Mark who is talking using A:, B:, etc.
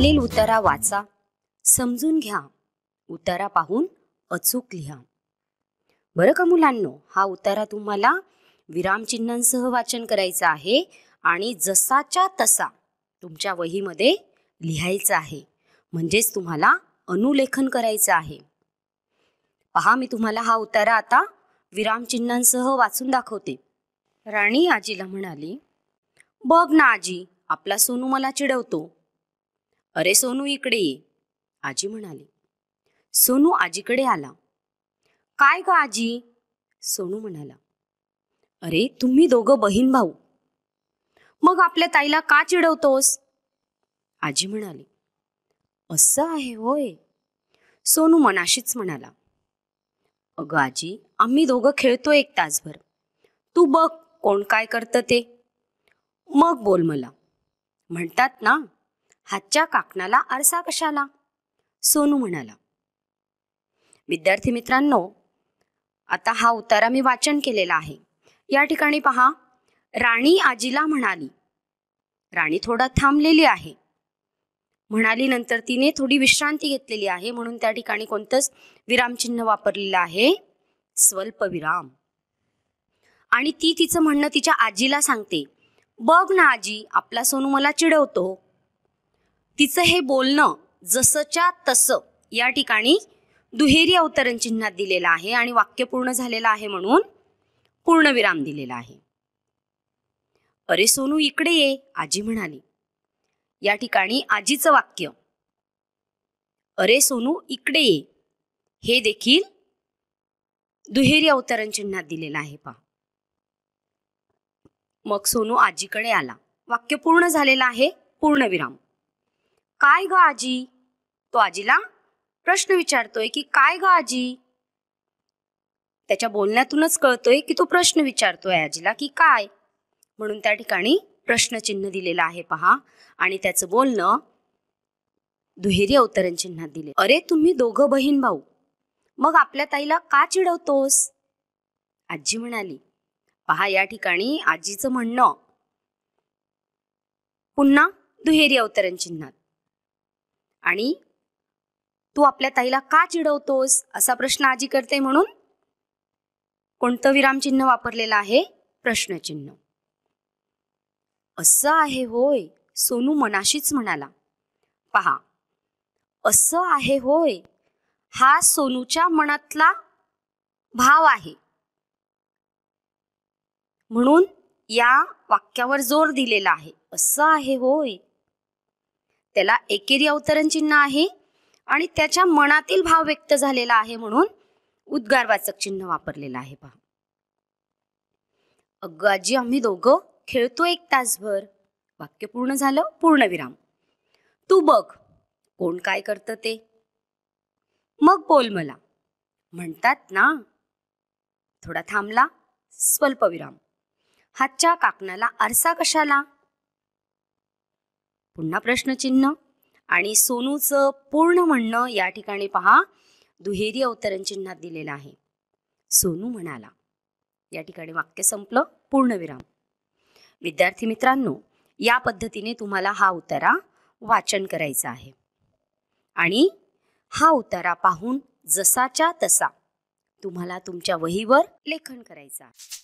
A: खालील उतारा वाचा समजून घ्या उतारा पाहून अचूक लिहा बरं का मुलांनो हा उतारा तुम्हाला विरामचिन्हांसह वाचन करायचं आहे आणि जसाच्या तसा तुमच्या वहीमध्ये लिहायचं आहे म्हणजेच तुम्हाला अनुलेखन करायचं आहे पहा मी तुम्हाला हा उतारा आता विरामचिन्हांसह वाचून दाखवते राणी आजीला म्हणाली बघ ना आजी आपला सोनू मला चिडवतो अरे सोनू इकडे ये आजी म्हणाली सोनू आजीकडे आला काय ग आजी सोनू म्हणाला अरे तुम्ही दोघं बहीण भाऊ मग आपल्या ताईला का चिडवतोस आजी म्हणाली असं आहे होय सोनू मनाशीच म्हणाला अगं आजी आम्ही दोघं खेळतो एक तासभर तू बघ कोण काय करतं ते मग बोल मला म्हणतात ना हातच्या काकणाला आरसा कशाला सोनू म्हणाला विद्यार्थी मित्रांनो आता हा उतारा मी वाचन केलेला आहे या ठिकाणी पहा राणी आजीला म्हणाली राणी थोडा थांबलेली आहे म्हणाली नंतर तिने थोडी विश्रांती घेतलेली आहे म्हणून त्या ठिकाणी कोणतंच विरामचिन्ह वापरलेलं आहे स्वल्प विराम आणि ती तिचं म्हणणं तिच्या आजीला सांगते बघ ना आजी आपला सोनू मला चिडवतो तिचं हे बोलणं जसंच्या तसं या ठिकाणी दुहेरी अवतरण चिन्हात दिलेलं आहे आणि वाक्य पूर्ण झालेलं आहे म्हणून पूर्णविराम दिलेला आहे अरे सोनू इकडे ये आजी म्हणाली या ठिकाणी आजीचं वाक्य अरे सोनू इकडे ये हे देखील दुहेरी अवतरण चिन्हात दिलेलं आहे पा मग सोनू आजीकडे आला वाक्य पूर्ण झालेलं आहे पूर्णविराम काय ग आजी तो आजीला प्रश्न विचारतोय की काय ग आजी त्याच्या बोलण्यातूनच कळतोय की तो प्रश्न विचारतोय आजीला की काय म्हणून त्या ठिकाणी प्रश्नचिन्ह दिलेलं आहे पहा आणि त्याचं बोलणं दुहेरी अवतरण चिन्हात दिले अरे तुम्ही दोघं बहीण भाऊ मग आपल्या ताईला का चिडवतोस आजी म्हणाली पहा या ठिकाणी आजीचं म्हणणं पुन्हा दुहेरी अवतरण चिन्हात आणि तू आपल्या ताईला का चिडवतोस असा प्रश्न आजी करते म्हणून कोणतं विरामचिन्ह वापरलेलं आहे प्रश्नचिन्ह असं आहे होय सोनू मनाशीच म्हणाला पहा असं आहे होय हा सोनूच्या मनातला भाव आहे म्हणून या वाक्यावर जोर दिलेला आहे असं आहे होय त्याला एकेरी अवतरण चिन्ह आहे आणि त्याच्या मनातील भाव व्यक्त झालेला आहे म्हणून उद्गारवाचक चिन्ह वापरलेलं आहे पहा अगं आजी आम्ही दोघं खेळतो एक तासभर वाक्य पूर्ण झालं पूर्णविराम तू बघ कोण काय करत ते मग बोल मला म्हणतात ना थोडा थांबला स्वल्पविराम हातच्या काकणाला आरसा कशाला पुन्हा प्रश्नचिन्ह आणि सोनूचं पूर्ण म्हणणं या ठिकाणी पहा दुहेरी अवतरण चिन्हात दिलेलं आहे सोनू म्हणाला या ठिकाणी वाक्य संपलं पूर्णविराम विद्यार्थी मित्रांनो या पद्धतीने तुम्हाला हा उतारा वाचन करायचा आहे आणि हा उतारा पाहून जसाच्या तसा तुम्हाला तुमच्या वहीवर लेखन करायचं आहे